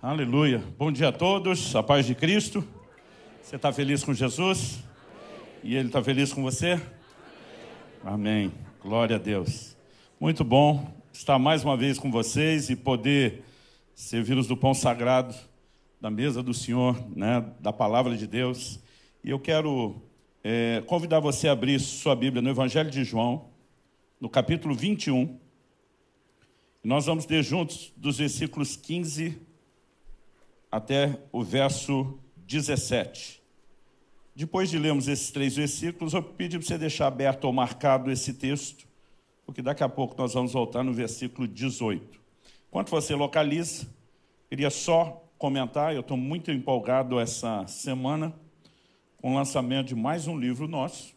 Aleluia. Bom dia a todos, a paz de Cristo. Você está feliz com Jesus? E Ele está feliz com você? Amém. Glória a Deus. Muito bom estar mais uma vez com vocês e poder servir-os do pão sagrado, da mesa do Senhor, né, da palavra de Deus. E eu quero é, convidar você a abrir sua Bíblia no Evangelho de João, no capítulo 21. Nós vamos ler juntos dos versículos 15 até o verso 17. Depois de lermos esses três versículos, eu pedi para você deixar aberto ou marcado esse texto, porque daqui a pouco nós vamos voltar no versículo 18. Enquanto você localiza, queria só comentar, eu estou muito empolgado essa semana com o lançamento de mais um livro nosso.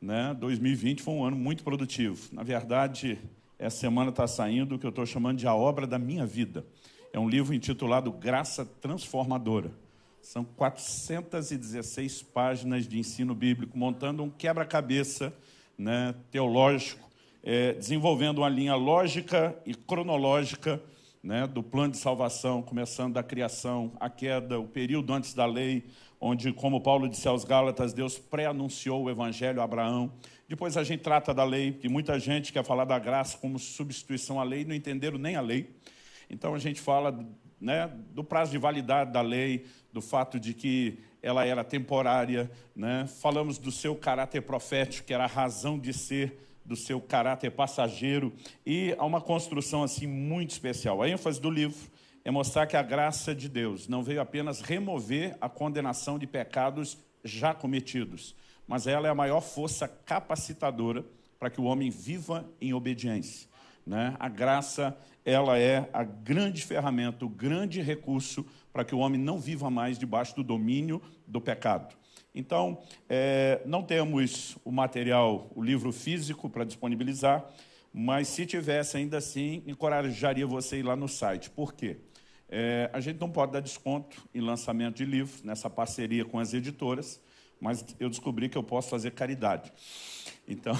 Né? 2020 foi um ano muito produtivo. Na verdade, essa semana está saindo o que eu estou chamando de a obra da minha vida. É um livro intitulado Graça Transformadora. São 416 páginas de ensino bíblico, montando um quebra-cabeça né, teológico, é, desenvolvendo uma linha lógica e cronológica né, do plano de salvação, começando da criação, a queda, o período antes da lei, onde, como Paulo disse aos Gálatas, Deus pré-anunciou o evangelho a Abraão. Depois a gente trata da lei, que muita gente quer falar da graça como substituição à lei, não entenderam nem a lei. Então a gente fala né, do prazo de validade da lei, do fato de que ela era temporária, né? falamos do seu caráter profético, que era a razão de ser do seu caráter passageiro, e há uma construção assim muito especial. A ênfase do livro é mostrar que a graça de Deus não veio apenas remover a condenação de pecados já cometidos, mas ela é a maior força capacitadora para que o homem viva em obediência. Né? A graça, ela é a grande ferramenta, o grande recurso para que o homem não viva mais debaixo do domínio do pecado. Então, é, não temos o material, o livro físico para disponibilizar, mas se tivesse ainda assim, encorajaria você a ir lá no site. Por quê? É, a gente não pode dar desconto em lançamento de livro nessa parceria com as editoras, mas eu descobri que eu posso fazer caridade. Então,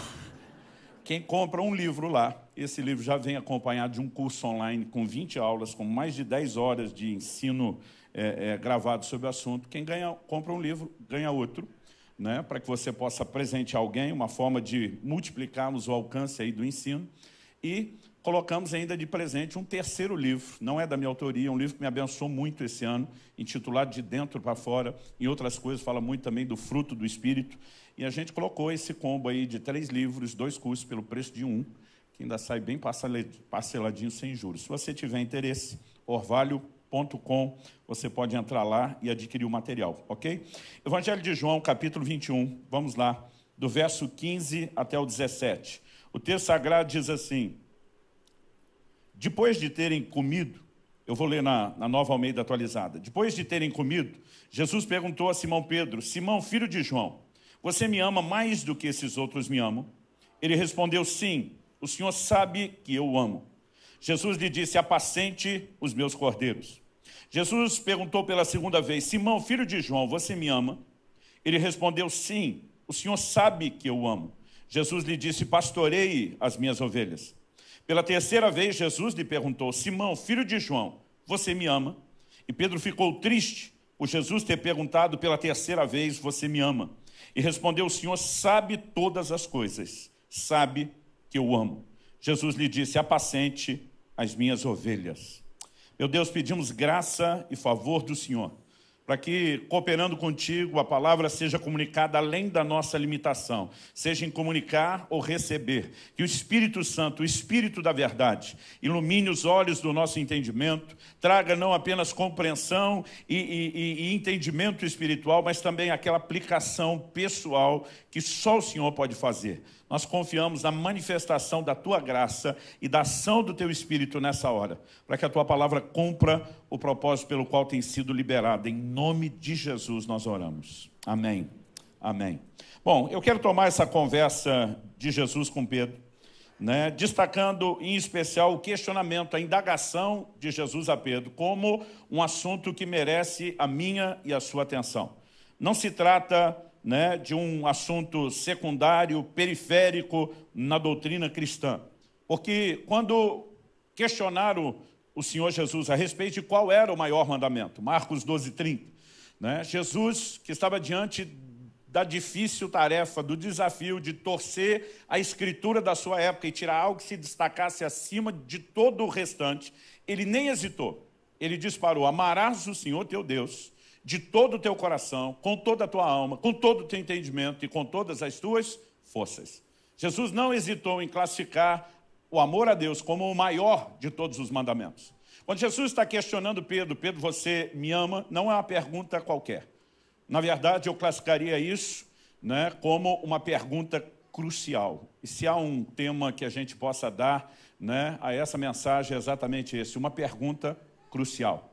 quem compra um livro lá, esse livro já vem acompanhado de um curso online com 20 aulas, com mais de 10 horas de ensino é, é, gravado sobre o assunto. Quem ganha, compra um livro, ganha outro, né, para que você possa presentear alguém, uma forma de multiplicarmos o alcance aí do ensino. E colocamos ainda de presente um terceiro livro, não é da minha autoria, é um livro que me abençoou muito esse ano, intitulado De Dentro para Fora, em outras coisas, fala muito também do fruto do Espírito. E a gente colocou esse combo aí de três livros, dois cursos, pelo preço de um que ainda sai bem parceladinho sem juros. Se você tiver interesse, orvalho.com, você pode entrar lá e adquirir o material, ok? Evangelho de João, capítulo 21, vamos lá, do verso 15 até o 17. O texto sagrado diz assim: Depois de terem comido, eu vou ler na, na nova Almeida atualizada. Depois de terem comido, Jesus perguntou a Simão Pedro: Simão, filho de João, você me ama mais do que esses outros me amam? Ele respondeu: Sim. O Senhor sabe que eu o amo. Jesus lhe disse: Apacente os meus cordeiros. Jesus perguntou pela segunda vez: Simão, filho de João, você me ama? Ele respondeu: Sim, o Senhor sabe que eu o amo. Jesus lhe disse: Pastoreie as minhas ovelhas. Pela terceira vez, Jesus lhe perguntou: Simão, filho de João, você me ama? E Pedro ficou triste por Jesus ter perguntado pela terceira vez: Você me ama? E respondeu: O Senhor sabe todas as coisas, sabe que eu amo. Jesus lhe disse: Apacente as minhas ovelhas. Meu Deus, pedimos graça e favor do Senhor, para que, cooperando contigo, a palavra seja comunicada além da nossa limitação, seja em comunicar ou receber. Que o Espírito Santo, o Espírito da Verdade, ilumine os olhos do nosso entendimento, traga não apenas compreensão e, e, e entendimento espiritual, mas também aquela aplicação pessoal que só o Senhor pode fazer nós confiamos na manifestação da tua graça e da ação do teu espírito nessa hora, para que a tua palavra cumpra o propósito pelo qual tem sido liberada. Em nome de Jesus nós oramos. Amém. Amém. Bom, eu quero tomar essa conversa de Jesus com Pedro, né, destacando em especial o questionamento, a indagação de Jesus a Pedro, como um assunto que merece a minha e a sua atenção. Não se trata né, de um assunto secundário, periférico na doutrina cristã. Porque quando questionaram o Senhor Jesus a respeito de qual era o maior mandamento, Marcos 12, 30, né, Jesus, que estava diante da difícil tarefa, do desafio de torcer a escritura da sua época e tirar algo que se destacasse acima de todo o restante, ele nem hesitou. Ele disparou: Amarás o Senhor teu Deus de todo o teu coração, com toda a tua alma, com todo o teu entendimento e com todas as tuas forças. Jesus não hesitou em classificar o amor a Deus como o maior de todos os mandamentos. Quando Jesus está questionando Pedro, Pedro, você me ama, não é uma pergunta qualquer. Na verdade, eu classificaria isso né, como uma pergunta crucial. E se há um tema que a gente possa dar né, a essa mensagem, é exatamente esse: uma pergunta crucial.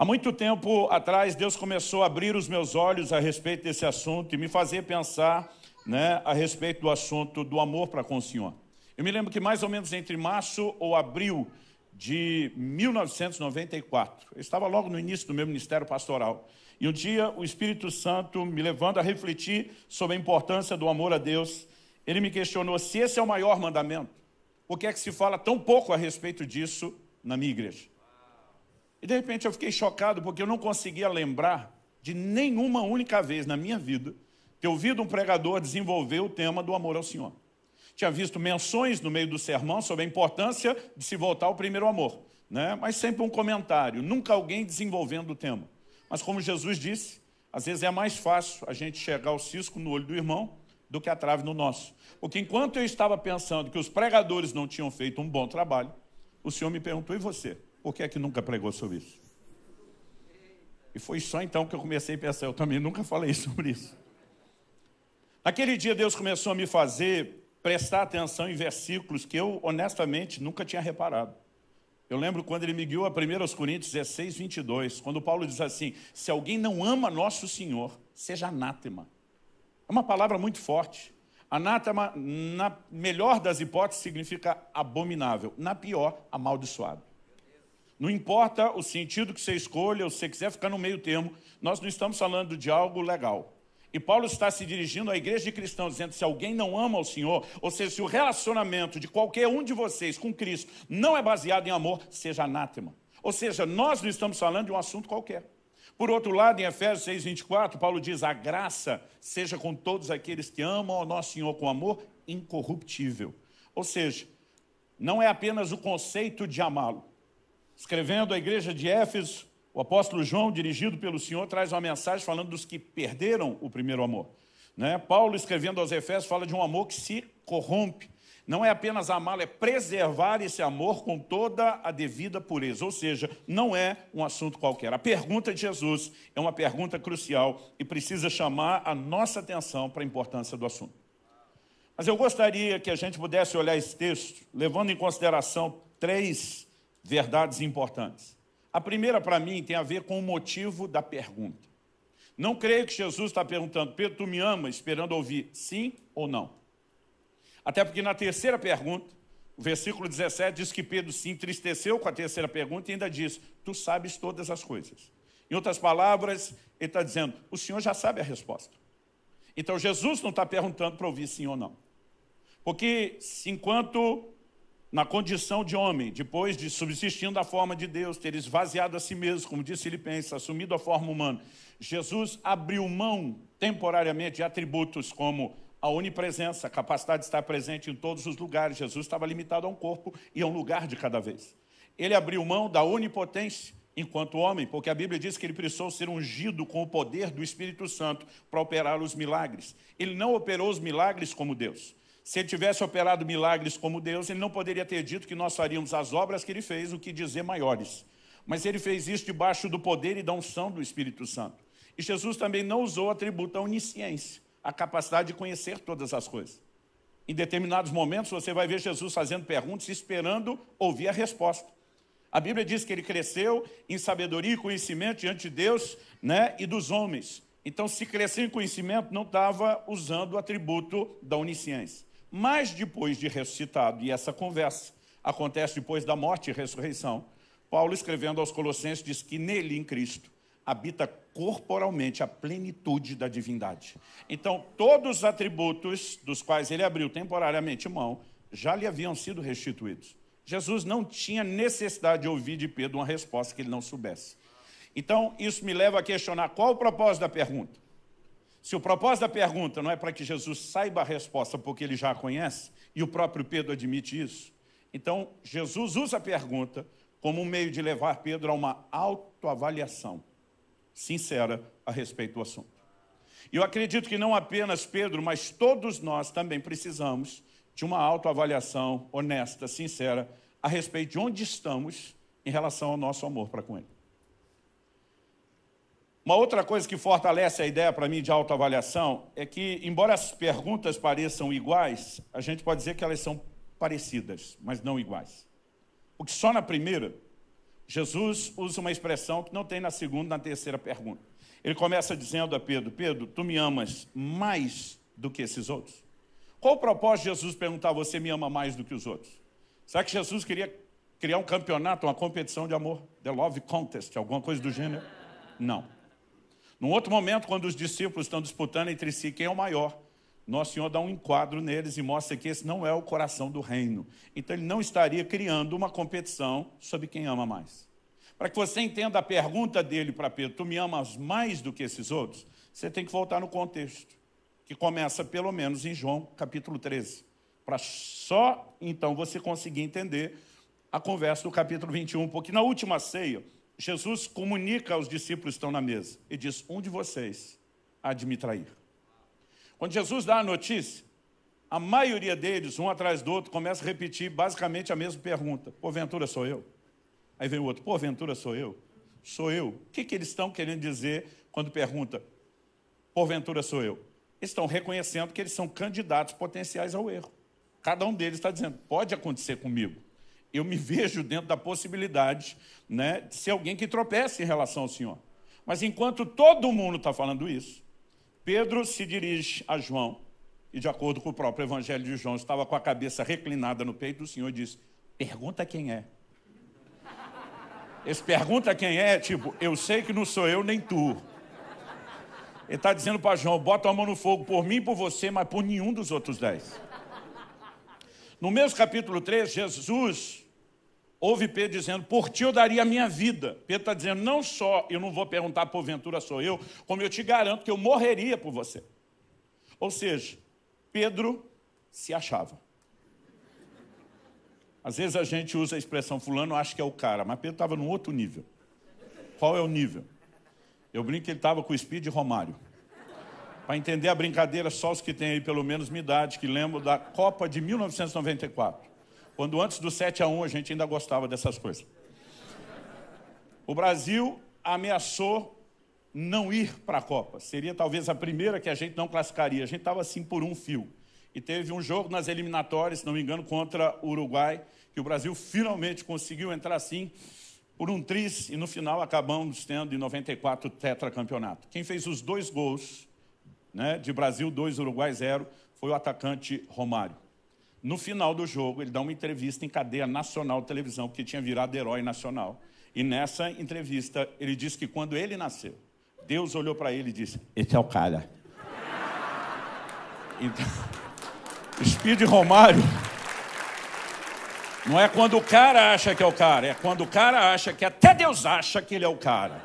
Há muito tempo atrás, Deus começou a abrir os meus olhos a respeito desse assunto e me fazer pensar né, a respeito do assunto do amor para com o Senhor. Eu me lembro que mais ou menos entre março ou abril de 1994, eu estava logo no início do meu ministério pastoral, e um dia o Espírito Santo, me levando a refletir sobre a importância do amor a Deus, ele me questionou se esse é o maior mandamento, por que é que se fala tão pouco a respeito disso na minha igreja? E de repente eu fiquei chocado porque eu não conseguia lembrar de nenhuma única vez na minha vida ter ouvido um pregador desenvolver o tema do amor ao Senhor. Tinha visto menções no meio do sermão sobre a importância de se voltar ao primeiro amor, né? mas sempre um comentário, nunca alguém desenvolvendo o tema. Mas como Jesus disse, às vezes é mais fácil a gente chegar ao cisco no olho do irmão do que a trave no nosso. Porque enquanto eu estava pensando que os pregadores não tinham feito um bom trabalho, o Senhor me perguntou: e você? Por que é que nunca pregou sobre isso? E foi só então que eu comecei a pensar, eu também nunca falei sobre isso. Naquele dia Deus começou a me fazer prestar atenção em versículos que eu honestamente nunca tinha reparado. Eu lembro quando ele me guiou a 1 Coríntios 16, 22, quando Paulo diz assim: Se alguém não ama nosso Senhor, seja anátema. É uma palavra muito forte. Anátema, na melhor das hipóteses, significa abominável, na pior, amaldiçoado. Não importa o sentido que você escolha, ou se você quiser ficar no meio termo, nós não estamos falando de algo legal. E Paulo está se dirigindo à igreja de cristãos, dizendo: se alguém não ama o Senhor, ou seja, se o relacionamento de qualquer um de vocês com Cristo não é baseado em amor, seja anátema. Ou seja, nós não estamos falando de um assunto qualquer. Por outro lado, em Efésios 6, 24, Paulo diz: a graça seja com todos aqueles que amam ao nosso Senhor com amor incorruptível. Ou seja, não é apenas o conceito de amá-lo, escrevendo à igreja de Éfeso, o apóstolo João, dirigido pelo Senhor, traz uma mensagem falando dos que perderam o primeiro amor. Né? Paulo, escrevendo aos Efésios, fala de um amor que se corrompe. Não é apenas amá-lo, é preservar esse amor com toda a devida pureza. Ou seja, não é um assunto qualquer. A pergunta de Jesus é uma pergunta crucial e precisa chamar a nossa atenção para a importância do assunto. Mas eu gostaria que a gente pudesse olhar esse texto, levando em consideração três verdades importantes. A primeira, para mim, tem a ver com o motivo da pergunta. Não creio que Jesus está perguntando, Pedro, tu me ama, esperando ouvir sim ou não. Até porque na terceira pergunta, o versículo 17 diz que Pedro se entristeceu com a terceira pergunta e ainda diz: Tu sabes todas as coisas. Em outras palavras, ele está dizendo: O senhor já sabe a resposta. Então Jesus não está perguntando para ouvir sim ou não. Porque enquanto na condição de homem, depois de subsistindo à forma de Deus, ter esvaziado a si mesmo, como disse Filipenses, assumido a forma humana, Jesus abriu mão temporariamente de atributos como a onipresença, a capacidade de estar presente em todos os lugares. Jesus estava limitado a um corpo e a um lugar de cada vez. Ele abriu mão da onipotência enquanto homem, porque a Bíblia diz que ele precisou ser ungido com o poder do Espírito Santo para operar os milagres. Ele não operou os milagres como Deus. Se ele tivesse operado milagres como Deus, ele não poderia ter dito que nós faríamos as obras que ele fez, o que dizer maiores. Mas ele fez isso debaixo do poder e da unção do Espírito Santo. E Jesus também não usou o atributo da onisciência, a capacidade de conhecer todas as coisas. Em determinados momentos, você vai ver Jesus fazendo perguntas, esperando ouvir a resposta. A Bíblia diz que ele cresceu em sabedoria e conhecimento diante de Deus né, e dos homens. Então, se crescer em conhecimento, não estava usando o atributo da onisciência. Mas depois de ressuscitado, e essa conversa acontece depois da morte e ressurreição, Paulo, escrevendo aos Colossenses, diz que nele, em Cristo, habita corporalmente a plenitude da divindade. Então, todos os atributos dos quais ele abriu temporariamente mão já lhe haviam sido restituídos. Jesus não tinha necessidade de ouvir de Pedro uma resposta que ele não soubesse. Então, isso me leva a questionar qual o propósito da pergunta. Se o propósito da pergunta não é para que Jesus saiba a resposta, porque ele já a conhece, e o próprio Pedro admite isso, então Jesus usa a pergunta como um meio de levar Pedro a uma autoavaliação sincera a respeito do assunto. E eu acredito que não apenas Pedro, mas todos nós também precisamos de uma autoavaliação honesta, sincera, a respeito de onde estamos em relação ao nosso amor para com Ele. Uma outra coisa que fortalece a ideia para mim de autoavaliação é que, embora as perguntas pareçam iguais, a gente pode dizer que elas são parecidas, mas não iguais. O que só na primeira, Jesus usa uma expressão que não tem na segunda, na terceira pergunta. Ele começa dizendo a Pedro: Pedro, tu me amas mais do que esses outros? Qual o propósito de Jesus perguntar: Você me ama mais do que os outros? Será que Jesus queria criar um campeonato, uma competição de amor? The Love Contest, alguma coisa do gênero? Não. Num outro momento, quando os discípulos estão disputando entre si quem é o maior, Nosso Senhor dá um enquadro neles e mostra que esse não é o coração do reino. Então, ele não estaria criando uma competição sobre quem ama mais. Para que você entenda a pergunta dele para Pedro: Tu me amas mais do que esses outros? Você tem que voltar no contexto, que começa pelo menos em João capítulo 13, para só então você conseguir entender a conversa do capítulo 21, porque na última ceia. Jesus comunica aos discípulos que estão na mesa e diz: Um de vocês há de me trair. Quando Jesus dá a notícia, a maioria deles, um atrás do outro, começa a repetir basicamente a mesma pergunta: Porventura sou eu? Aí vem o outro: Porventura sou eu? Sou eu. O que, que eles estão querendo dizer quando pergunta: Porventura sou eu? Eles estão reconhecendo que eles são candidatos potenciais ao erro. Cada um deles está dizendo: Pode acontecer comigo eu me vejo dentro da possibilidade né, de ser alguém que tropece em relação ao Senhor. Mas enquanto todo mundo está falando isso, Pedro se dirige a João, e de acordo com o próprio Evangelho de João, estava com a cabeça reclinada no peito do Senhor e disse: Pergunta quem é. Esse pergunta quem é, tipo, eu sei que não sou eu nem tu. Ele está dizendo para João: bota a mão no fogo por mim, por você, mas por nenhum dos outros dez. No mesmo capítulo 3, Jesus Houve Pedro dizendo, por ti eu daria a minha vida. Pedro está dizendo, não só eu não vou perguntar, porventura sou eu, como eu te garanto que eu morreria por você. Ou seja, Pedro se achava. Às vezes a gente usa a expressão fulano, acha que é o cara, mas Pedro estava num outro nível. Qual é o nível? Eu brinco que ele estava com o Speed Romário. Para entender a brincadeira, só os que têm aí pelo menos minha idade, que lembro da Copa de 1994. Quando antes do 7 a 1 a gente ainda gostava dessas coisas. O Brasil ameaçou não ir para a Copa. Seria talvez a primeira que a gente não classificaria. A gente estava assim por um fio. E teve um jogo nas eliminatórias, se não me engano, contra o Uruguai, que o Brasil finalmente conseguiu entrar assim por um triz e no final acabamos tendo em 94 tetracampeonato. Quem fez os dois gols, né, de Brasil 2, Uruguai 0, foi o atacante Romário. No final do jogo, ele dá uma entrevista em cadeia nacional de televisão, porque tinha virado herói nacional. E nessa entrevista, ele diz que quando ele nasceu, Deus olhou para ele e disse: Esse é o cara. Então, Speed Romário. Não é quando o cara acha que é o cara, é quando o cara acha que até Deus acha que ele é o cara.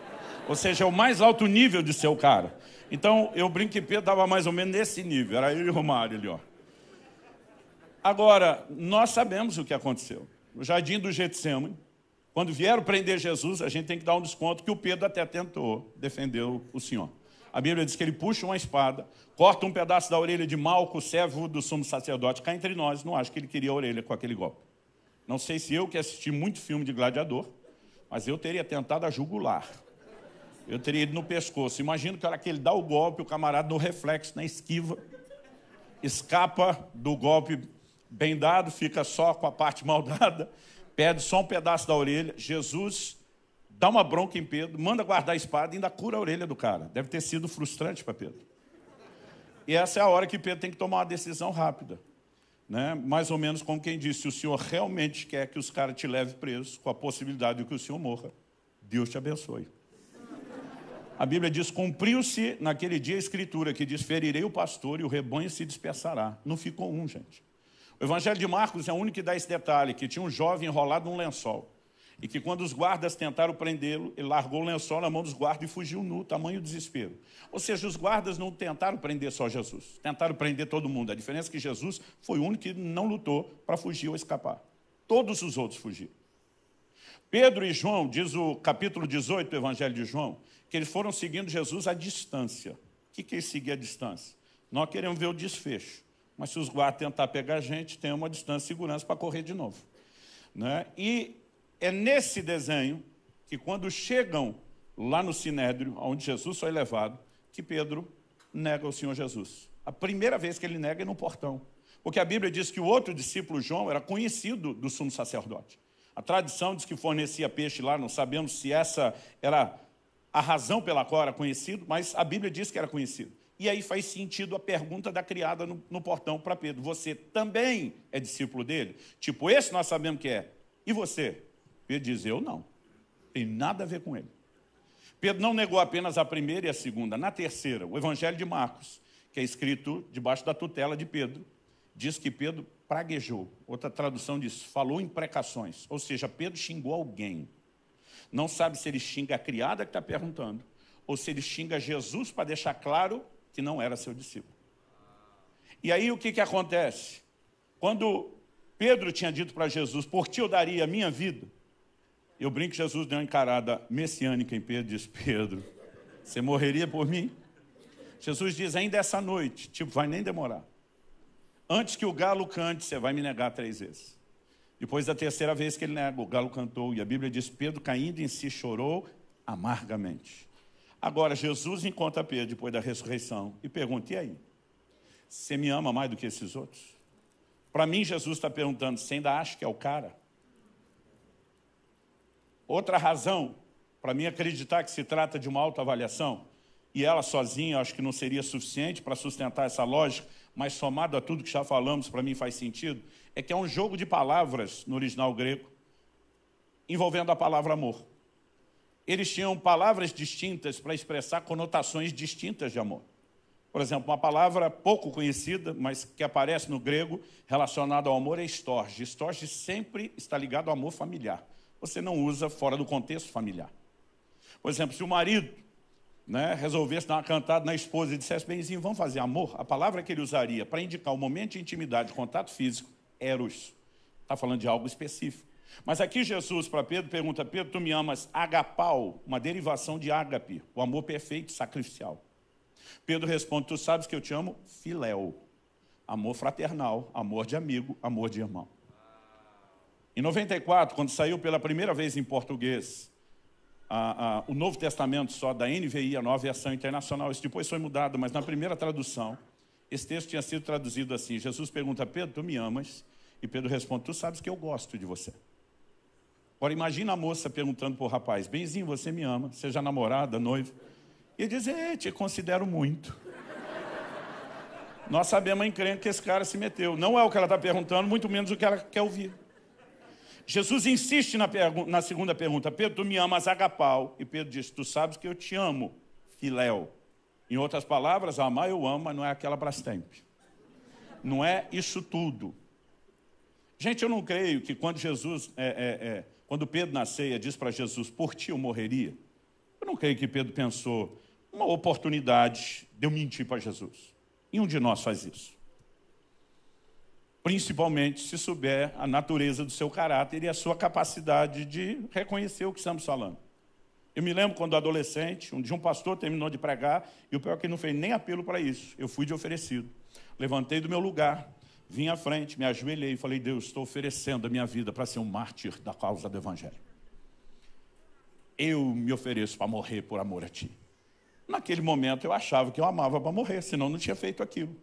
Ou seja, é o mais alto nível de ser o cara. Então, eu brinco que Pedro estava mais ou menos nesse nível. Era ele e Romário ali, ó. Agora, nós sabemos o que aconteceu. No jardim do Getsemane, quando vieram prender Jesus, a gente tem que dar um desconto que o Pedro até tentou defender o Senhor. A Bíblia diz que ele puxa uma espada, corta um pedaço da orelha de Malco, servo do sumo sacerdote. Cá entre nós, não acho que ele queria a orelha com aquele golpe. Não sei se eu, que assisti muito filme de gladiador, mas eu teria tentado a jugular. Eu teria ido no pescoço. Imagina que era que ele dá o golpe, o camarada no reflexo, na esquiva, escapa do golpe bem dado fica só com a parte mal dada, perde só um pedaço da orelha. Jesus dá uma bronca em Pedro, manda guardar a espada e ainda cura a orelha do cara. Deve ter sido frustrante para Pedro. E essa é a hora que Pedro tem que tomar uma decisão rápida. Né? Mais ou menos como quem disse: se o senhor realmente quer que os caras te levem preso, com a possibilidade de que o senhor morra, Deus te abençoe. A Bíblia diz: cumpriu-se naquele dia a escritura que diz: ferirei o pastor e o rebanho se dispersará. Não ficou um, gente. O Evangelho de Marcos é o único que dá esse detalhe, que tinha um jovem enrolado num lençol. E que quando os guardas tentaram prendê-lo, ele largou o lençol na mão dos guardas e fugiu nu, tamanho desespero. Ou seja, os guardas não tentaram prender só Jesus, tentaram prender todo mundo. A diferença é que Jesus foi o único que não lutou para fugir ou escapar. Todos os outros fugiram. Pedro e João, diz o capítulo 18 do Evangelho de João, que eles foram seguindo Jesus à distância. O que, que é seguir à distância? Nós queremos ver o desfecho mas se os guardas tentar pegar a gente, tem uma distância de segurança para correr de novo. Né? E é nesse desenho que, quando chegam lá no Sinédrio, onde Jesus foi levado, que Pedro nega o Senhor Jesus. A primeira vez que ele nega é no portão. Porque a Bíblia diz que o outro discípulo, João, era conhecido do sumo sacerdote. A tradição diz que fornecia peixe lá, não sabemos se essa era a razão pela qual era conhecido, mas a Bíblia diz que era conhecido. E aí faz sentido a pergunta da criada no, no portão para Pedro: Você também é discípulo dele? Tipo, esse nós sabemos que é. E você? Pedro diz: Eu não. Tem nada a ver com ele. Pedro não negou apenas a primeira e a segunda. Na terceira, o Evangelho de Marcos, que é escrito debaixo da tutela de Pedro, diz que Pedro praguejou. Outra tradução diz: falou imprecações. Ou seja, Pedro xingou alguém. Não sabe se ele xinga a criada que está perguntando, ou se ele xinga Jesus para deixar claro que não era seu discípulo. E aí o que, que acontece? Quando Pedro tinha dito para Jesus: Por ti eu daria a minha vida. Eu brinco que Jesus deu uma encarada messiânica em Pedro e disse: Pedro, você morreria por mim? Jesus diz: Ainda essa noite, tipo, vai nem demorar. Antes que o galo cante, você vai me negar três vezes. Depois da terceira vez que ele nega, o galo cantou, e a Bíblia diz: Pedro, caindo em si, chorou amargamente. Agora, Jesus encontra Pedro depois da ressurreição e pergunta: e aí? Você me ama mais do que esses outros? Para mim, Jesus está perguntando: você ainda acha que é o cara? Outra razão para mim acreditar que se trata de uma autoavaliação, e ela sozinha acho que não seria suficiente para sustentar essa lógica, mas somado a tudo que já falamos, para mim faz sentido, é que é um jogo de palavras no original grego envolvendo a palavra amor eles tinham palavras distintas para expressar conotações distintas de amor. Por exemplo, uma palavra pouco conhecida, mas que aparece no grego relacionada ao amor é storge. Storge sempre está ligado ao amor familiar. Você não usa fora do contexto familiar. Por exemplo, se o marido né, resolvesse dar uma cantada na esposa e dissesse, benzinho, vamos fazer amor, a palavra que ele usaria para indicar o momento de intimidade, contato físico, eros. Está falando de algo específico. Mas aqui Jesus, para Pedro, pergunta: Pedro, tu me amas? Agapau, uma derivação de ágape, o amor perfeito, sacrificial. Pedro responde: Tu sabes que eu te amo? Filéu, amor fraternal, amor de amigo, amor de irmão. Em 94, quando saiu pela primeira vez em português a, a, o Novo Testamento só da NVI, a nova versão internacional, isso depois foi mudado, mas na primeira tradução, esse texto tinha sido traduzido assim: Jesus pergunta, Pedro, tu me amas? E Pedro responde, tu sabes que eu gosto de você. Agora imagina a moça perguntando para o rapaz, Benzinho, você me ama, seja namorada, noiva. E ele diz, é, te considero muito. Nós sabemos a encrenca que esse cara se meteu. Não é o que ela está perguntando, muito menos o que ela quer ouvir. Jesus insiste na, na, segunda pergunta: Pedro, tu me amas agapau. E Pedro diz: Tu sabes que eu te amo, filéu. Em outras palavras, amar ah, eu amo, mas não é aquela Brastemp. Não é isso tudo. Gente, eu não creio que quando Jesus é, é, é, quando Pedro na ceia diz para Jesus: Por ti eu morreria. Eu não creio que Pedro pensou, uma oportunidade de eu mentir para Jesus. Nenhum de nós faz isso. Principalmente se souber a natureza do seu caráter e a sua capacidade de reconhecer o que estamos falando. Eu me lembro quando adolescente, um dia um pastor terminou de pregar e o pior é que ele não fez nem apelo para isso. Eu fui de oferecido. Levantei do meu lugar, Vim à frente, me ajoelhei e falei: Deus, estou oferecendo a minha vida para ser um mártir da causa do Evangelho. Eu me ofereço para morrer por amor a Ti. Naquele momento eu achava que eu amava para morrer, senão não tinha feito aquilo.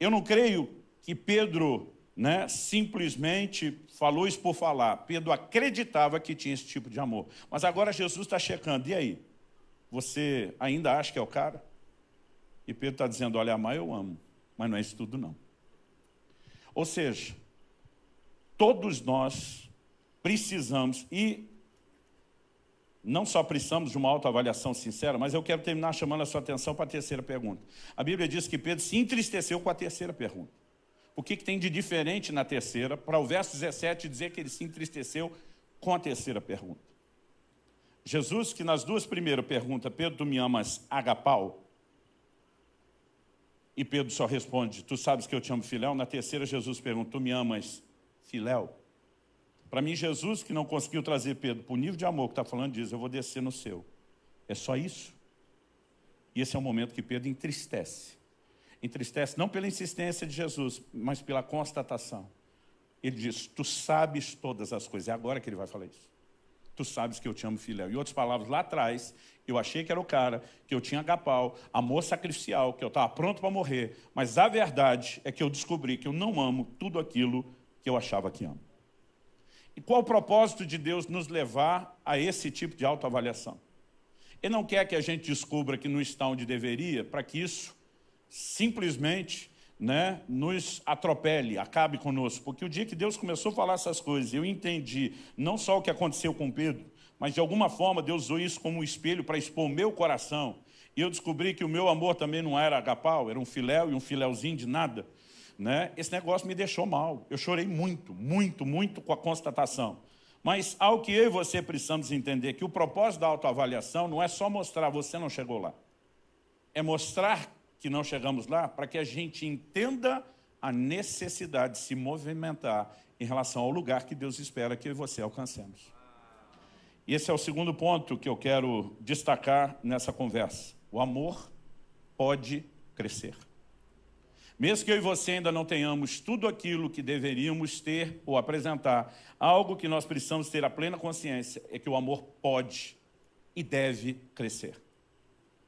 Eu não creio que Pedro né, simplesmente falou isso por falar. Pedro acreditava que tinha esse tipo de amor. Mas agora Jesus está checando: e aí? Você ainda acha que é o cara? E Pedro está dizendo: olha, amar eu amo, mas não é isso tudo não. Ou seja, todos nós precisamos, e não só precisamos de uma autoavaliação sincera, mas eu quero terminar chamando a sua atenção para a terceira pergunta. A Bíblia diz que Pedro se entristeceu com a terceira pergunta. O que, que tem de diferente na terceira para o verso 17 dizer que ele se entristeceu com a terceira pergunta? Jesus, que nas duas primeiras perguntas Pedro, tu me amas, agapau, e Pedro só responde: Tu sabes que eu te amo, filéu? Na terceira, Jesus pergunta: Tu me amas, filéu? Para mim, Jesus, que não conseguiu trazer Pedro para o nível de amor que está falando, diz: Eu vou descer no seu. É só isso. E esse é o momento que Pedro entristece. Entristece não pela insistência de Jesus, mas pela constatação. Ele diz: Tu sabes todas as coisas. É agora que ele vai falar isso. Tu sabes que eu te amo, Filéu. Em outras palavras, lá atrás, eu achei que era o cara, que eu tinha agapau, amor sacrificial, que eu estava pronto para morrer. Mas a verdade é que eu descobri que eu não amo tudo aquilo que eu achava que amo. E qual o propósito de Deus nos levar a esse tipo de autoavaliação? Ele não quer que a gente descubra que não está onde deveria, para que isso simplesmente né, nos atropele, acabe conosco. Porque o dia que Deus começou a falar essas coisas, eu entendi não só o que aconteceu com Pedro, mas de alguma forma Deus usou isso como um espelho para expor o meu coração. E eu descobri que o meu amor também não era agapau, era um filéu e um filéuzinho de nada. Né? Esse negócio me deixou mal. Eu chorei muito, muito, muito com a constatação. Mas ao que eu e você precisamos entender que o propósito da autoavaliação não é só mostrar você não chegou lá. É mostrar que não chegamos lá para que a gente entenda a necessidade de se movimentar em relação ao lugar que Deus espera que eu e você alcancemos. E esse é o segundo ponto que eu quero destacar nessa conversa. O amor pode crescer. Mesmo que eu e você ainda não tenhamos tudo aquilo que deveríamos ter ou apresentar, algo que nós precisamos ter a plena consciência é que o amor pode e deve crescer.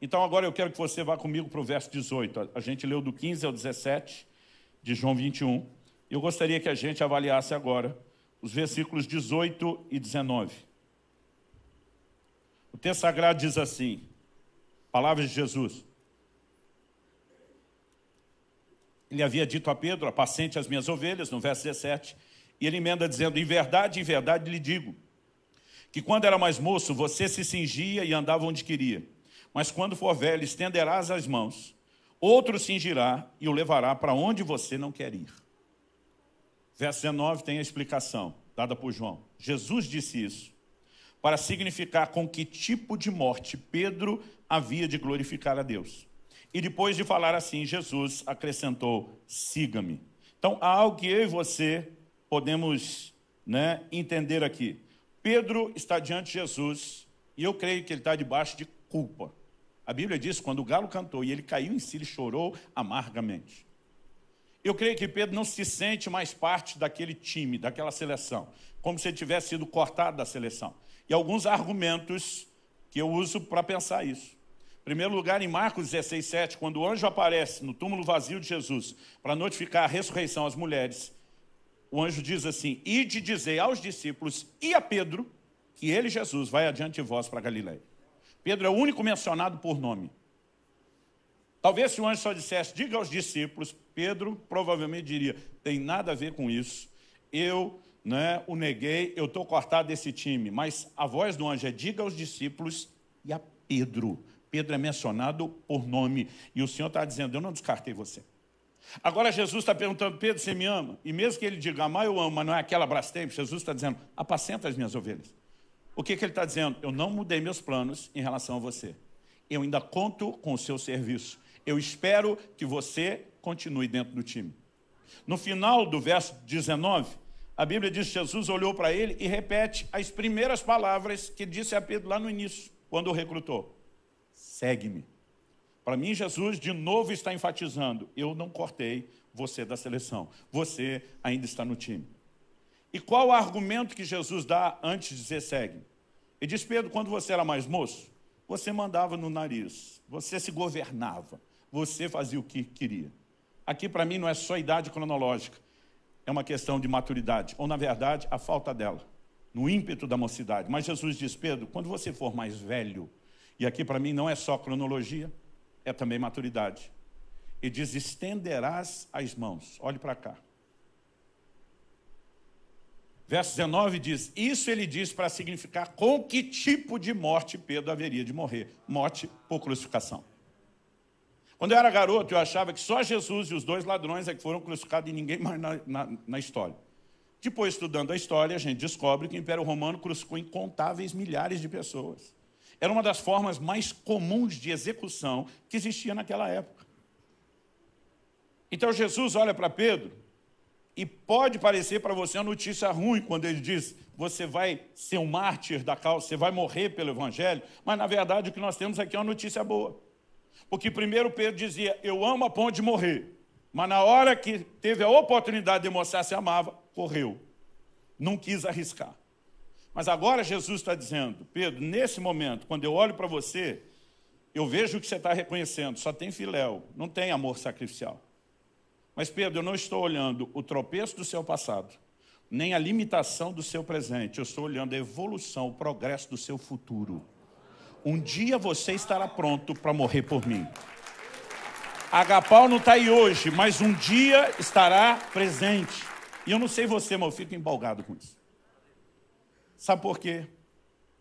Então agora eu quero que você vá comigo para o verso 18. A gente leu do 15 ao 17 de João 21. Eu gostaria que a gente avaliasse agora os versículos 18 e 19 texto sagrado diz assim: Palavras de Jesus. Ele havia dito a Pedro: Apacente as minhas ovelhas, no verso 17. E ele emenda dizendo: Em verdade, em verdade lhe digo, que quando era mais moço, você se cingia e andava onde queria. Mas quando for velho, estenderás as mãos, outro cingirá e o levará para onde você não quer ir. Verso 19 tem a explicação dada por João. Jesus disse isso para significar com que tipo de morte Pedro havia de glorificar a Deus. E depois de falar assim, Jesus acrescentou: siga-me. Então, há algo que eu e você podemos né, entender aqui. Pedro está diante de Jesus e eu creio que ele está debaixo de culpa. A Bíblia diz: quando o galo cantou e ele caiu em si, ele chorou amargamente. Eu creio que Pedro não se sente mais parte daquele time, daquela seleção, como se ele tivesse sido cortado da seleção e alguns argumentos que eu uso para pensar isso. Em primeiro lugar, em Marcos 16, 7, quando o anjo aparece no túmulo vazio de Jesus para notificar a ressurreição às mulheres, o anjo diz assim: Ide dizer aos discípulos e a Pedro que ele, Jesus, vai adiante de vós para Galiléia. Pedro é o único mencionado por nome. Talvez se o anjo só dissesse, diga aos discípulos, Pedro provavelmente diria: tem nada a ver com isso. Eu né, o neguei, eu estou cortado desse time. Mas a voz do anjo é: diga aos discípulos e a Pedro. Pedro é mencionado por nome. E o Senhor está dizendo: eu não descartei você. Agora Jesus está perguntando, Pedro, você me ama? E mesmo que ele diga, amar eu amo, mas não é aquela brastempo, Jesus está dizendo, apacenta as minhas ovelhas. O que, que ele está dizendo? Eu não mudei meus planos em relação a você. Eu ainda conto com o seu serviço. Eu espero que você continue dentro do time. No final do verso 19, a Bíblia diz que Jesus olhou para ele e repete as primeiras palavras que disse a Pedro lá no início, quando o recrutou: Segue-me. Para mim, Jesus de novo está enfatizando: Eu não cortei você da seleção, você ainda está no time. E qual o argumento que Jesus dá antes de dizer segue? Ele diz: Pedro, quando você era mais moço, você mandava no nariz, você se governava, você fazia o que queria. Aqui para mim não é só idade cronológica, é uma questão de maturidade, ou na verdade, a falta dela, no ímpeto da mocidade. Mas Jesus diz: Pedro, quando você for mais velho, e aqui para mim não é só cronologia, é também maturidade. E diz: estenderás as mãos. Olhe para cá. Verso 19 diz: Isso ele diz para significar com que tipo de morte Pedro haveria de morrer: morte por crucificação. Quando eu era garoto, eu achava que só Jesus e os dois ladrões é que foram crucificados e ninguém mais na, na, na história. Depois, tipo, estudando a história, a gente descobre que o Império Romano crucificou incontáveis milhares de pessoas. Era uma das formas mais comuns de execução que existia naquela época. Então Jesus olha para Pedro e pode parecer para você uma notícia ruim quando ele diz: você vai ser um mártir da causa, você vai morrer pelo Evangelho, mas na verdade o que nós temos aqui é uma notícia boa. Porque primeiro Pedro dizia: Eu amo a ponto de morrer. Mas na hora que teve a oportunidade de mostrar se amava, correu. Não quis arriscar. Mas agora Jesus está dizendo: Pedro, nesse momento, quando eu olho para você, eu vejo que você está reconhecendo, só tem filéu, não tem amor sacrificial. Mas, Pedro, eu não estou olhando o tropeço do seu passado, nem a limitação do seu presente, eu estou olhando a evolução, o progresso do seu futuro. Um dia você estará pronto para morrer por mim. Agapau não está aí hoje, mas um dia estará presente. E eu não sei você, mas eu fico embalgado com isso. Sabe por quê?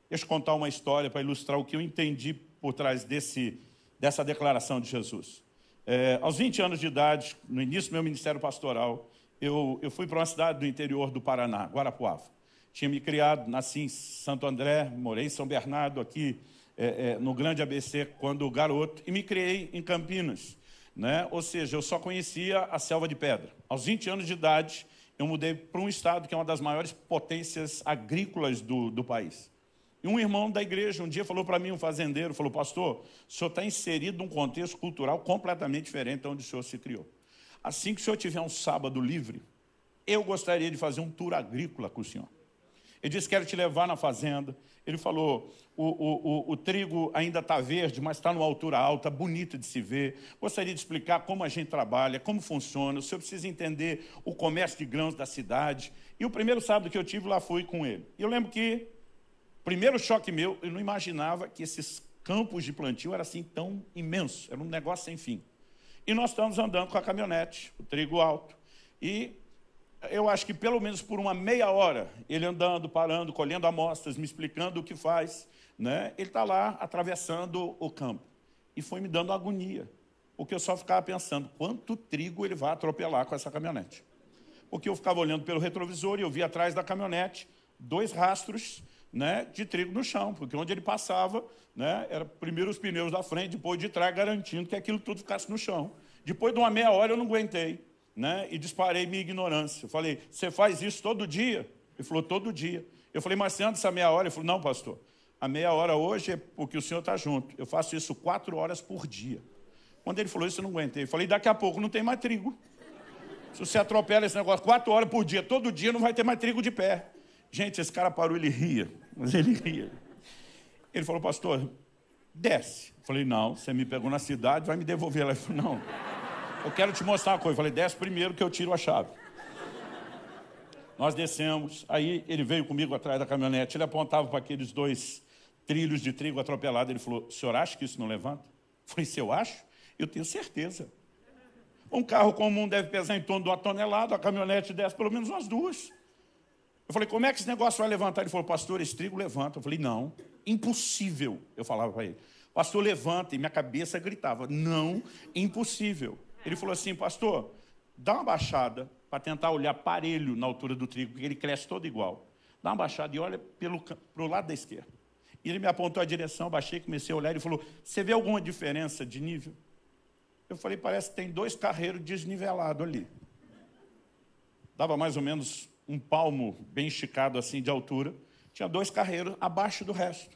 Deixa eu contar uma história para ilustrar o que eu entendi por trás desse, dessa declaração de Jesus. É, aos 20 anos de idade, no início do meu ministério pastoral, eu, eu fui para uma cidade do interior do Paraná, Guarapuava. Tinha me criado, nasci em Santo André, morei em São Bernardo, aqui é, é, no grande ABC quando garoto e me criei em Campinas. Né? Ou seja, eu só conhecia a selva de pedra. Aos 20 anos de idade, eu mudei para um estado que é uma das maiores potências agrícolas do, do país. E um irmão da igreja um dia falou para mim, um fazendeiro, falou: Pastor, o senhor está inserido num contexto cultural completamente diferente de onde o senhor se criou. Assim que o senhor tiver um sábado livre, eu gostaria de fazer um tour agrícola com o senhor. Ele disse: Quero te levar na fazenda, ele falou: o, o, o, o trigo ainda está verde, mas está numa altura alta, bonito de se ver. Gostaria de explicar como a gente trabalha, como funciona. O senhor precisa entender o comércio de grãos da cidade. E o primeiro sábado que eu tive lá fui com ele. E eu lembro que, primeiro choque meu, eu não imaginava que esses campos de plantio eram assim tão imensos, era um negócio sem fim. E nós estamos andando com a caminhonete, o trigo alto. E eu acho que pelo menos por uma meia hora, ele andando, parando, colhendo amostras, me explicando o que faz, né? ele está lá atravessando o campo. E foi me dando agonia, porque eu só ficava pensando quanto trigo ele vai atropelar com essa caminhonete. Porque eu ficava olhando pelo retrovisor e eu via atrás da caminhonete dois rastros né, de trigo no chão, porque onde ele passava, né, era primeiro os pneus da frente, depois de trás, garantindo que aquilo tudo ficasse no chão. Depois de uma meia hora eu não aguentei né, e disparei minha ignorância. Eu falei, você faz isso todo dia? Ele falou, todo dia. Eu falei, mas você anda essa meia hora? Ele falou, não, pastor. A meia hora hoje é porque o senhor está junto. Eu faço isso quatro horas por dia. Quando ele falou isso, eu não aguentei. Eu falei, daqui a pouco não tem mais trigo. Se você atropela esse negócio quatro horas por dia, todo dia, não vai ter mais trigo de pé. Gente, esse cara parou, ele ria. Mas ele ria. Ele falou, pastor, desce. Eu falei, não, você me pegou na cidade, vai me devolver. Ele falou, não eu quero te mostrar uma coisa. Eu falei, desce primeiro que eu tiro a chave. Nós descemos, aí ele veio comigo atrás da caminhonete, ele apontava para aqueles dois trilhos de trigo atropelado. Ele falou, o senhor acha que isso não levanta? Eu falei, se eu acho, eu tenho certeza. Um carro comum deve pesar em torno de uma tonelada, a caminhonete desce pelo menos umas duas. Eu falei, como é que esse negócio vai levantar? Ele falou, pastor, esse trigo levanta. Eu falei, não, impossível, eu falava para ele. Pastor, levanta. E minha cabeça gritava, não, impossível. Ele falou assim, pastor, dá uma baixada para tentar olhar parelho na altura do trigo, porque ele cresce todo igual. Dá uma baixada e olha para o lado da esquerda. E ele me apontou a direção, baixei, comecei a olhar, e falou, você vê alguma diferença de nível? Eu falei, parece que tem dois carreiros desnivelados ali. Dava mais ou menos um palmo bem esticado assim de altura. Tinha dois carreiros abaixo do resto.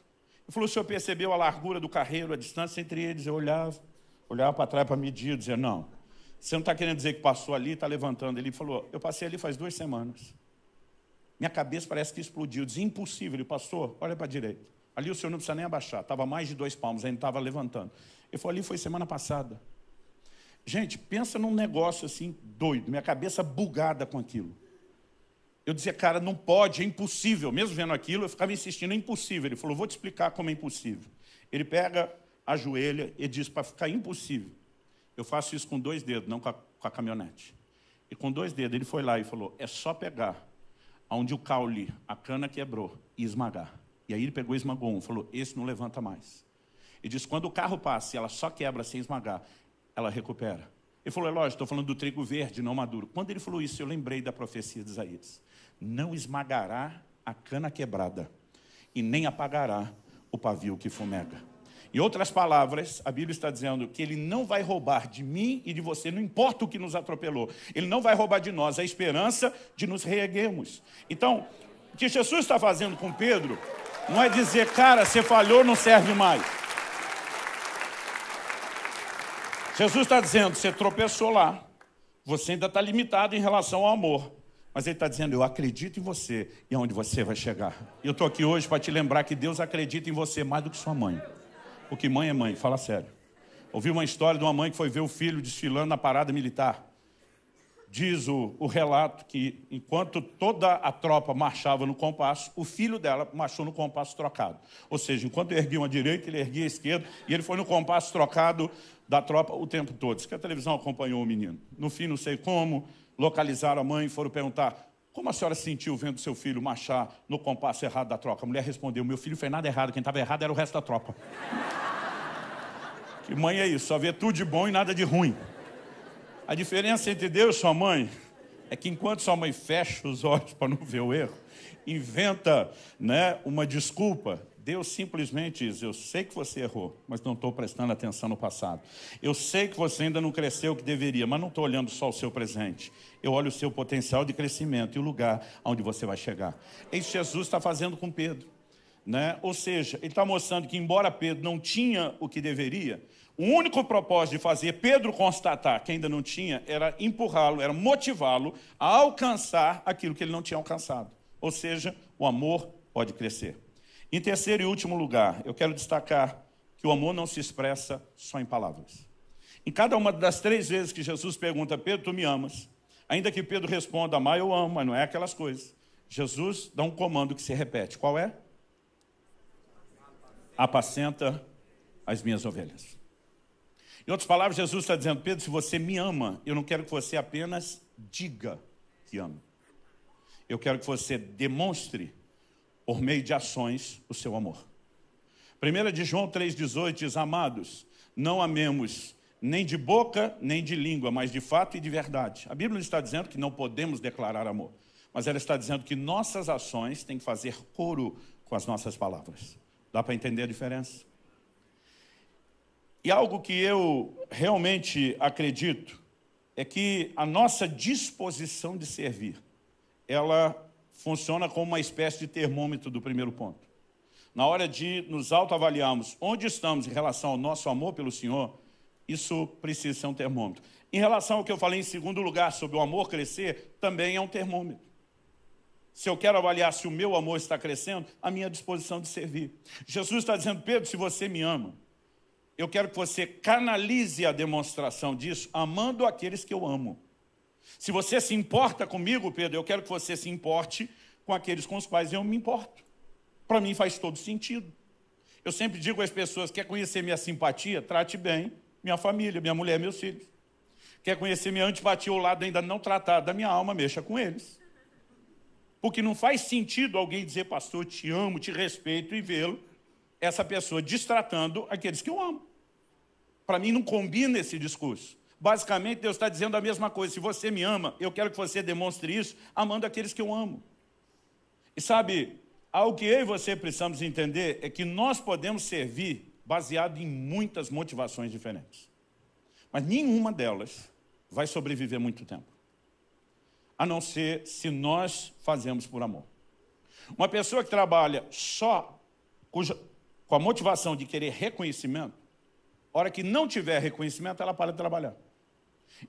Ele falou, o senhor percebeu a largura do carreiro, a distância entre eles? Eu olhava, olhava para trás para medir, dizia, não, você não está querendo dizer que passou ali, está levantando ele falou: Eu passei ali faz duas semanas. Minha cabeça parece que explodiu. Diz: Impossível, ele passou, olha para a direita. Ali o senhor não precisa nem abaixar, estava mais de dois palmos, ainda estava levantando. Ele falou: Ali foi semana passada. Gente, pensa num negócio assim doido, minha cabeça bugada com aquilo. Eu dizia, cara, não pode, é impossível. Mesmo vendo aquilo, eu ficava insistindo, é impossível. Ele falou, vou te explicar como é impossível. Ele pega, a joelha e diz, para ficar impossível, eu faço isso com dois dedos, não com a, com a caminhonete. E com dois dedos ele foi lá e falou: é só pegar onde o caule, a cana quebrou, e esmagar. E aí ele pegou e esmagou um, falou: esse não levanta mais. E disse: quando o carro passa e ela só quebra sem esmagar, ela recupera. Ele falou: é lógico, estou falando do trigo verde, não maduro. Quando ele falou isso, eu lembrei da profecia de Isaías: não esmagará a cana quebrada, e nem apagará o pavio que fumega. Em outras palavras, a Bíblia está dizendo que ele não vai roubar de mim e de você, não importa o que nos atropelou, ele não vai roubar de nós a esperança de nos reerguermos. Então, o que Jesus está fazendo com Pedro não é dizer, cara, você falhou, não serve mais. Jesus está dizendo, você tropeçou lá, você ainda está limitado em relação ao amor. Mas ele está dizendo, eu acredito em você e aonde você vai chegar. Eu estou aqui hoje para te lembrar que Deus acredita em você mais do que sua mãe. Porque mãe é mãe, fala sério. Ouvi uma história de uma mãe que foi ver o filho desfilando na parada militar. Diz o, o relato que, enquanto toda a tropa marchava no compasso, o filho dela marchou no compasso trocado. Ou seja, enquanto erguia uma direita, ele erguia a esquerda, e ele foi no compasso trocado da tropa o tempo todo. Diz que a televisão acompanhou o menino. No fim, não sei como, localizaram a mãe e foram perguntar: como a senhora se sentiu vendo seu filho marchar no compasso errado da troca? A mulher respondeu: Meu filho fez nada errado, quem estava errado era o resto da tropa. que mãe é isso? Só vê tudo de bom e nada de ruim. A diferença entre Deus e sua mãe é que enquanto sua mãe fecha os olhos para não ver o erro, inventa né, uma desculpa. Deus simplesmente diz: Eu sei que você errou, mas não estou prestando atenção no passado. Eu sei que você ainda não cresceu o que deveria, mas não estou olhando só o seu presente eu olho o seu potencial de crescimento e o lugar onde você vai chegar. É isso que Jesus está fazendo com Pedro. Né? Ou seja, ele está mostrando que, embora Pedro não tinha o que deveria, o único propósito de fazer Pedro constatar que ainda não tinha era empurrá-lo, era motivá-lo a alcançar aquilo que ele não tinha alcançado. Ou seja, o amor pode crescer. Em terceiro e último lugar, eu quero destacar que o amor não se expressa só em palavras. Em cada uma das três vezes que Jesus pergunta a Pedro, tu me amas? Ainda que Pedro responda, amar eu amo, mas não é aquelas coisas. Jesus dá um comando que se repete. Qual é? Apacenta as minhas ovelhas. Em outras palavras, Jesus está dizendo, Pedro, se você me ama, eu não quero que você apenas diga que ama. Eu quero que você demonstre, por meio de ações, o seu amor. 1 de João 3,18 diz, amados, não amemos nem de boca, nem de língua, mas de fato e de verdade. A Bíblia não está dizendo que não podemos declarar amor, mas ela está dizendo que nossas ações têm que fazer coro com as nossas palavras. Dá para entender a diferença? E algo que eu realmente acredito é que a nossa disposição de servir, ela funciona como uma espécie de termômetro do primeiro ponto. Na hora de nos autoavaliarmos onde estamos em relação ao nosso amor pelo Senhor, isso precisa ser um termômetro. Em relação ao que eu falei em segundo lugar sobre o amor crescer, também é um termômetro. Se eu quero avaliar se o meu amor está crescendo, a minha disposição de servir. Jesus está dizendo, Pedro, se você me ama, eu quero que você canalize a demonstração disso amando aqueles que eu amo. Se você se importa comigo, Pedro, eu quero que você se importe com aqueles com os quais eu me importo. Para mim faz todo sentido. Eu sempre digo às pessoas: quer conhecer minha simpatia? Trate bem minha família, minha mulher, meus filhos. Quer conhecer minha antipatia ou lado ainda não tratado da minha alma, mexa com eles. Porque não faz sentido alguém dizer, pastor, te amo, te respeito e vê-lo, essa pessoa distratando aqueles que eu amo. Para mim não combina esse discurso. Basicamente, Deus está dizendo a mesma coisa. Se você me ama, eu quero que você demonstre isso amando aqueles que eu amo. E sabe, algo que eu e você precisamos entender é que nós podemos servir baseado em muitas motivações diferentes. Mas nenhuma delas vai sobreviver muito tempo. A não ser se nós fazemos por amor. Uma pessoa que trabalha só cuja, com a motivação de querer reconhecimento, hora que não tiver reconhecimento, ela para de trabalhar.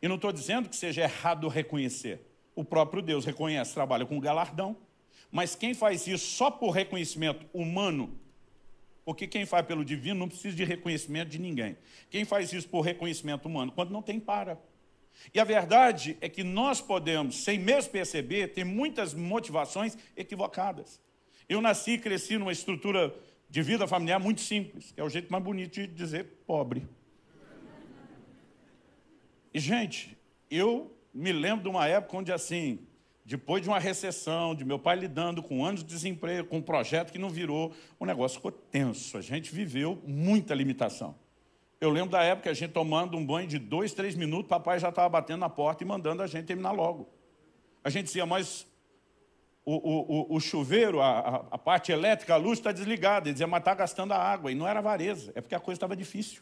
E não estou dizendo que seja errado reconhecer. O próprio Deus reconhece, trabalha com galardão. Mas quem faz isso só por reconhecimento humano porque quem faz pelo divino não precisa de reconhecimento de ninguém. Quem faz isso por reconhecimento humano, quando não tem, para. E a verdade é que nós podemos, sem mesmo perceber, ter muitas motivações equivocadas. Eu nasci e cresci numa estrutura de vida familiar muito simples, que é o jeito mais bonito de dizer pobre. E, gente, eu me lembro de uma época onde, assim, depois de uma recessão, de meu pai lidando com anos de desemprego, com um projeto que não virou, o negócio ficou tenso. A gente viveu muita limitação. Eu lembro da época a gente tomando um banho de dois, três minutos, papai já estava batendo na porta e mandando a gente terminar logo. A gente dizia, mas o, o, o, o chuveiro, a, a, parte elétrica, a luz está desligada. Ele dizia, mas está gastando a água. E não era vareza, é porque a coisa estava difícil.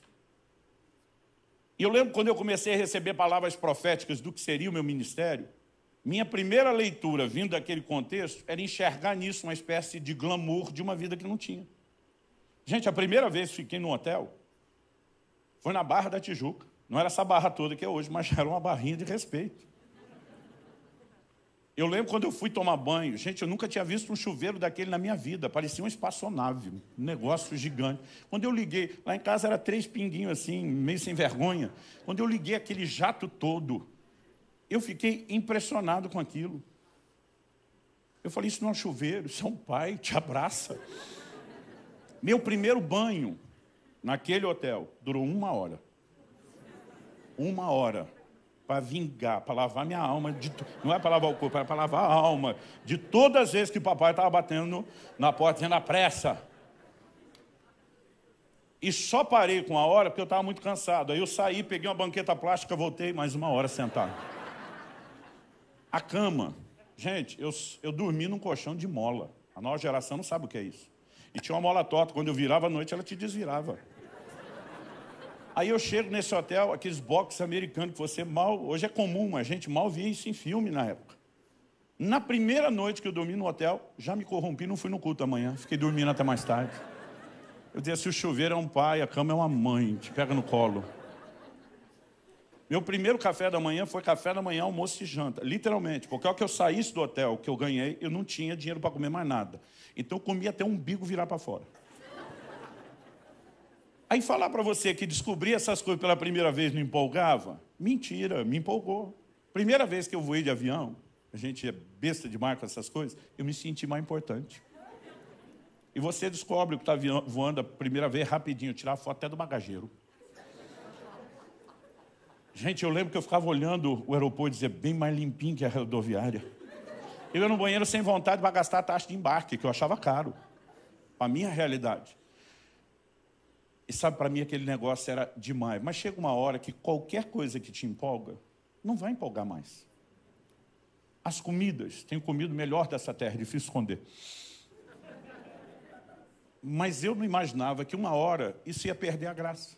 E eu lembro quando eu comecei a receber palavras proféticas do que seria o meu ministério, minha primeira leitura, vindo daquele contexto, era enxergar nisso uma espécie de glamour de uma vida que não tinha. Gente, a primeira vez que fiquei num hotel foi na Barra da Tijuca. Não era essa barra toda que é hoje, mas era uma barrinha de respeito. Eu lembro quando eu fui tomar banho, gente, eu nunca tinha visto um chuveiro daquele na minha vida, parecia uma espaçonave, um negócio gigante. Quando eu liguei, lá em casa era três pinguinhos assim, meio sem vergonha. Quando eu liguei aquele jato todo, eu fiquei impressionado com aquilo. Eu falei: Isso não é um chuveiro, isso é um pai, te abraça. Meu primeiro banho naquele hotel durou uma hora. Uma hora para vingar, para lavar minha alma, de, não é para lavar o corpo, é para lavar a alma, de todas as vezes que o papai estava batendo na porta, dizendo, pressa. E só parei com a hora porque eu estava muito cansado. Aí eu saí, peguei uma banqueta plástica, voltei mais uma hora sentado. A cama. Gente, eu, eu dormi num colchão de mola. A nova geração não sabe o que é isso. E tinha uma mola torta. Quando eu virava à noite, ela te desvirava. Aí eu chego nesse hotel, aqueles boxes americanos que você mal. Hoje é comum, a gente mal via isso em filme na época. Na primeira noite que eu dormi no hotel, já me corrompi, não fui no culto amanhã. Fiquei dormindo até mais tarde. Eu dizia: se o chuveiro é um pai, a cama é uma mãe, te pega no colo. Meu primeiro café da manhã foi café da manhã, almoço e janta, literalmente, porque ao que eu saísse do hotel que eu ganhei, eu não tinha dinheiro para comer mais nada. Então eu comia até um umbigo virar para fora. Aí falar para você que descobri essas coisas pela primeira vez não empolgava? Mentira, me empolgou. Primeira vez que eu voei de avião, a gente é besta demais com essas coisas, eu me senti mais importante. E você descobre o que está voando a primeira vez rapidinho, tirar a foto até do bagageiro. Gente, eu lembro que eu ficava olhando o aeroporto e dizia, bem mais limpinho que a rodoviária. Eu ia no banheiro sem vontade para gastar a taxa de embarque, que eu achava caro. Para a minha realidade. E sabe, para mim aquele negócio era demais. Mas chega uma hora que qualquer coisa que te empolga, não vai empolgar mais. As comidas, tenho comido melhor dessa terra, é difícil esconder. Mas eu não imaginava que uma hora isso ia perder a graça.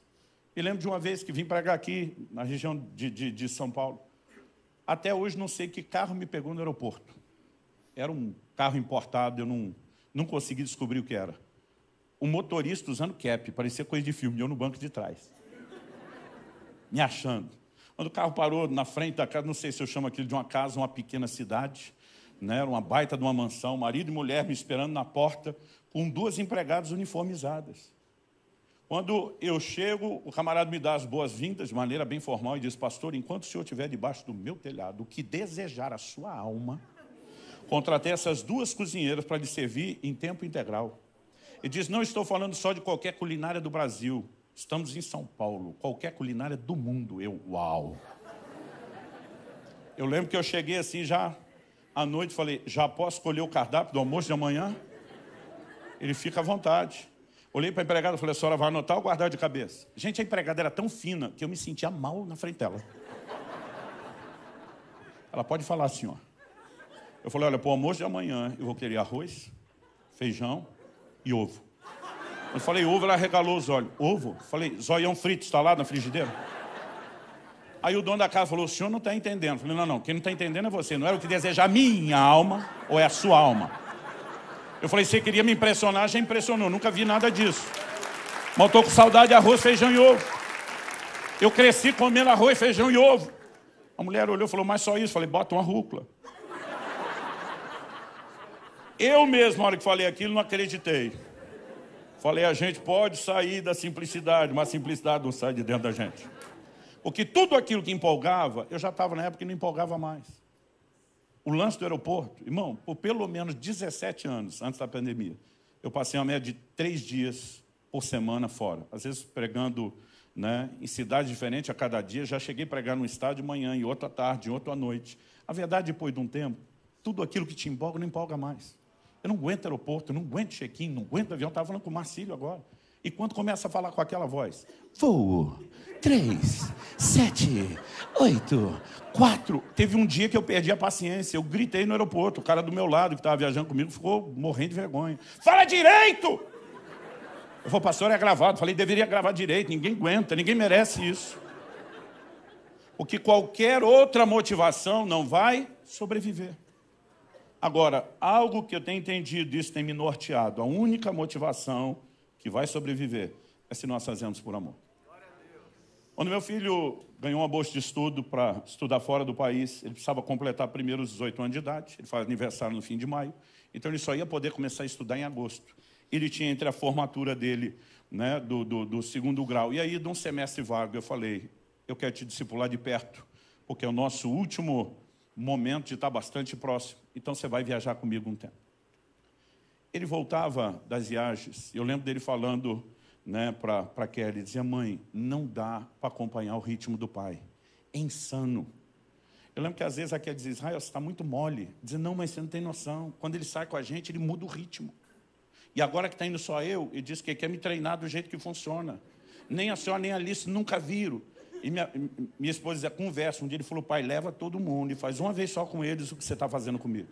Me lembro de uma vez que vim pregar aqui, na região de, de, de, São Paulo. Até hoje não sei que carro me pegou no aeroporto. Era um carro importado, eu não, não consegui descobrir o que era. O motorista usando cap, parecia coisa de filme, eu no banco de trás. Me achando. Quando o carro parou na frente da casa, não sei se eu chamo aquilo de uma casa, uma pequena cidade, né? era uma baita de uma mansão, marido e mulher me esperando na porta, com duas empregadas uniformizadas. Quando eu chego, o camarada me dá as boas-vindas de maneira bem formal e diz: Pastor, enquanto o senhor estiver debaixo do meu telhado, o que desejar a sua alma, contratei essas duas cozinheiras para lhe servir em tempo integral. E diz: Não estou falando só de qualquer culinária do Brasil. Estamos em São Paulo. Qualquer culinária do mundo. Eu, uau! Eu lembro que eu cheguei assim já à noite falei: Já posso escolher o cardápio do almoço de amanhã? Ele fica à vontade. Olhei para a empregada e falei, a senhora vai anotar ou guardar de cabeça? Gente, a empregada era tão fina que eu me sentia mal na frente dela. Ela pode falar assim, ó. Eu falei, olha, pro almoço de amanhã eu vou querer arroz, feijão e ovo. Eu falei, ovo, ela regalou os olhos. Ovo? Eu falei, zoião frito, está lá na frigideira? Aí o dono da casa falou, o senhor não está entendendo. Eu falei, não, não, quem não está entendendo é você. Não era o que deseja a minha alma ou é a sua alma? Eu falei, você queria me impressionar, já impressionou, nunca vi nada disso. Mas eu estou com saudade de arroz, feijão e ovo. Eu cresci comendo arroz, feijão e ovo. A mulher olhou e falou, mas só isso? Eu falei, bota uma rúcula. Eu mesmo, na hora que falei aquilo, não acreditei. Falei, a gente pode sair da simplicidade, mas a simplicidade não sai de dentro da gente. Porque tudo aquilo que empolgava, eu já estava na época que não empolgava mais. O lance do aeroporto, irmão, por pelo menos 17 anos antes da pandemia, eu passei uma média de três dias por semana fora. Às vezes pregando né, em cidades diferentes a cada dia. Já cheguei a pregar num estádio de manhã, em outra tarde, em outra noite. A verdade, depois de um tempo, tudo aquilo que te empolga não empolga mais. Eu não aguento aeroporto, eu não aguento check-in, não aguento avião. Estava falando com o Marcílio agora. E quando começa a falar com aquela voz, voo, três, sete, oito, quatro. Teve um dia que eu perdi a paciência, eu gritei no aeroporto, o cara do meu lado que estava viajando comigo ficou morrendo de vergonha. Fala direito! Eu falei, pastor, é gravado. Falei, deveria gravar direito, ninguém aguenta, ninguém merece isso. Porque qualquer outra motivação não vai sobreviver. Agora, algo que eu tenho entendido, isso tem me norteado, a única motivação que vai sobreviver é se nós fazemos por amor. Quando meu filho ganhou uma bolsa de estudo para estudar fora do país, ele precisava completar primeiro os 18 anos de idade, ele faz aniversário no fim de maio, então ele só ia poder começar a estudar em agosto. Ele tinha entre a formatura dele, né, do, do, do segundo grau, e aí de um semestre vago, eu falei, eu quero te discipular de perto, porque é o nosso último momento de estar bastante próximo, então você vai viajar comigo um tempo ele voltava das viagens, eu lembro dele falando né, para Kelly, dizia, mãe, não dá para acompanhar o ritmo do pai, é insano. Eu lembro que às vezes a Kelly dizia, Israel, você está muito mole. Dizia, não, mas você não tem noção, quando ele sai com a gente, ele muda o ritmo. E agora que está indo só eu, ele diz que quer me treinar do jeito que funciona. Nem a senhora, nem a Alice nunca viram. E minha, minha esposa dizia, conversa, um dia ele falou, pai, leva todo mundo e faz uma vez só com eles o que você está fazendo comigo.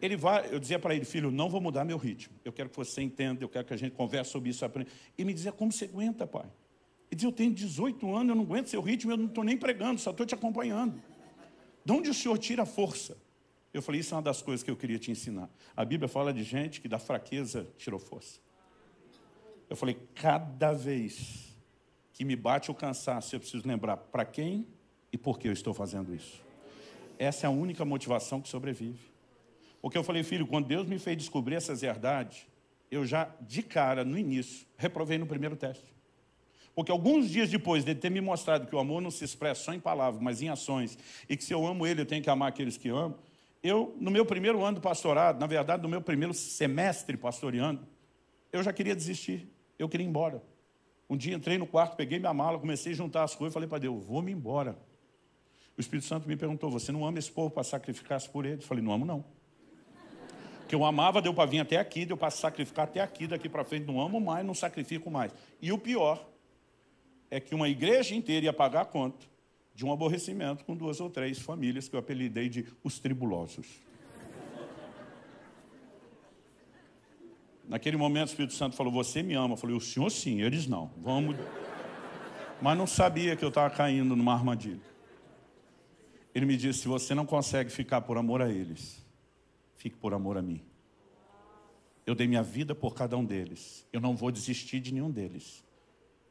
Ele vai, eu dizia para ele, filho, não vou mudar meu ritmo. Eu quero que você entenda, eu quero que a gente converse sobre isso. Aprenda. E me dizia, como você aguenta, pai? Ele dizia, eu tenho 18 anos, eu não aguento seu ritmo, eu não estou nem pregando, só estou te acompanhando. De onde o senhor tira a força? Eu falei, isso é uma das coisas que eu queria te ensinar. A Bíblia fala de gente que da fraqueza tirou força. Eu falei, cada vez que me bate o cansaço, eu preciso lembrar para quem e por que eu estou fazendo isso. Essa é a única motivação que sobrevive. Porque eu falei, filho, quando Deus me fez descobrir essas verdades, eu já, de cara, no início, reprovei no primeiro teste. Porque alguns dias depois de ter me mostrado que o amor não se expressa só em palavras, mas em ações, e que se eu amo ele, eu tenho que amar aqueles que amo, eu, no meu primeiro ano do pastorado, na verdade, no meu primeiro semestre pastoreando, eu já queria desistir, eu queria ir embora. Um dia entrei no quarto, peguei minha mala, comecei a juntar as coisas e falei para Deus, vou-me embora. O Espírito Santo me perguntou, você não ama esse povo para sacrificar-se por ele? Eu falei, não amo não que eu amava, deu para vir até aqui, deu para sacrificar até aqui, daqui para frente não amo mais, não sacrifico mais. E o pior é que uma igreja inteira ia pagar a conta de um aborrecimento com duas ou três famílias que eu apelidei de os tribulosos. Naquele momento o Espírito Santo falou: Você me ama? Eu falei: O senhor sim, eles não. Vamos. Mas não sabia que eu estava caindo numa armadilha. Ele me disse: Você não consegue ficar por amor a eles fique por amor a mim. Eu dei minha vida por cada um deles. Eu não vou desistir de nenhum deles.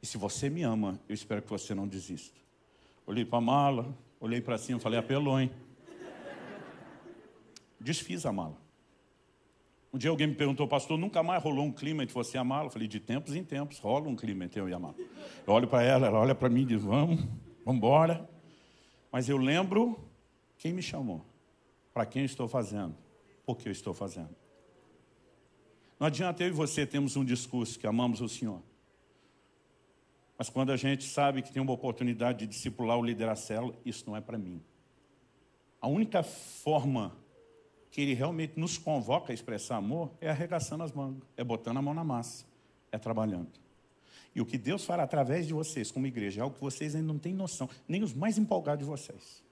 E se você me ama, eu espero que você não desista. Olhei para a mala, olhei para cima, falei, apelou, hein? Desfiz a mala. Um dia alguém me perguntou, pastor, nunca mais rolou um clima entre você e a mala? Eu falei, de tempos em tempos rola um clima entre eu e a mala. Eu olho para ela, ela olha para mim e diz, vamos, vamos embora. Mas eu lembro quem me chamou, para quem estou fazendo, o que eu estou fazendo. Não adianta eu e você termos um discurso que amamos o Senhor. Mas quando a gente sabe que tem uma oportunidade de discipular ou liderar a célula, isso não é para mim. A única forma que ele realmente nos convoca a expressar amor é arregaçando as mangas, é botando a mão na massa, é trabalhando. E o que Deus fará através de vocês como igreja é algo que vocês ainda não têm noção, nem os mais empolgados de vocês.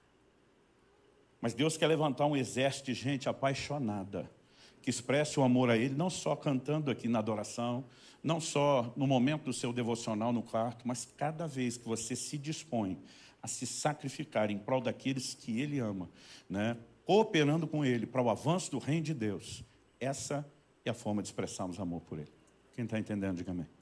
Mas Deus quer levantar um exército de gente apaixonada, que expresse o amor a Ele, não só cantando aqui na adoração, não só no momento do seu devocional no quarto, mas cada vez que você se dispõe a se sacrificar em prol daqueles que Ele ama, né? cooperando com Ele para o avanço do reino de Deus. Essa é a forma de expressarmos amor por Ele. Quem está entendendo, diga amém.